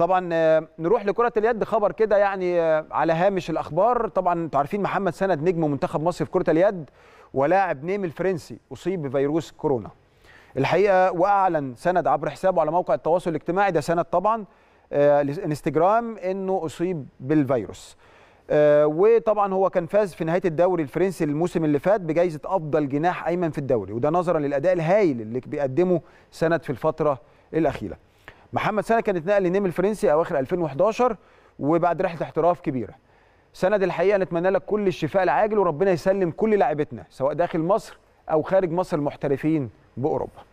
طبعا آه، نروح لكره اليد خبر كده يعني آه، على هامش الاخبار طبعا انتوا عارفين محمد سند نجم منتخب مصر في كره اليد ولاعب نيم الفرنسي اصيب بفيروس كورونا الحقيقه واعلن سند عبر حسابه على موقع التواصل الاجتماعي ده سند طبعا الانستجرام آه، انه اصيب بالفيروس وطبعا هو كان فاز في نهايه الدوري الفرنسي الموسم اللي فات بجائزه افضل جناح ايمن في الدوري وده نظرا للاداء الهائل اللي بيقدمه سند في الفتره الاخيره محمد سند كان اتنقل للنيم الفرنسي اواخر 2011 وبعد رحله احتراف كبيره سند الحقيقه نتمنى لك كل الشفاء العاجل وربنا يسلم كل لاعبتنا سواء داخل مصر او خارج مصر المحترفين باوروبا